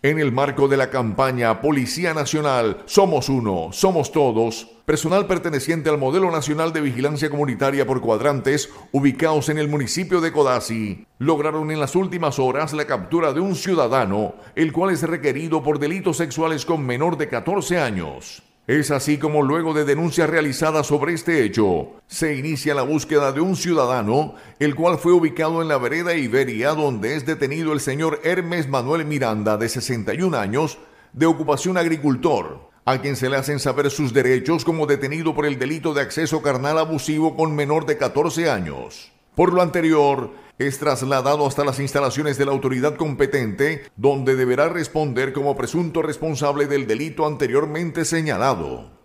En el marco de la campaña Policía Nacional, Somos Uno, Somos Todos, personal perteneciente al Modelo Nacional de Vigilancia Comunitaria por Cuadrantes, ubicados en el municipio de Codazzi, lograron en las últimas horas la captura de un ciudadano, el cual es requerido por delitos sexuales con menor de 14 años. Es así como luego de denuncias realizadas sobre este hecho, se inicia la búsqueda de un ciudadano, el cual fue ubicado en la vereda Iberia, donde es detenido el señor Hermes Manuel Miranda, de 61 años, de ocupación agricultor, a quien se le hacen saber sus derechos como detenido por el delito de acceso carnal abusivo con menor de 14 años. Por lo anterior, es trasladado hasta las instalaciones de la autoridad competente, donde deberá responder como presunto responsable del delito anteriormente señalado.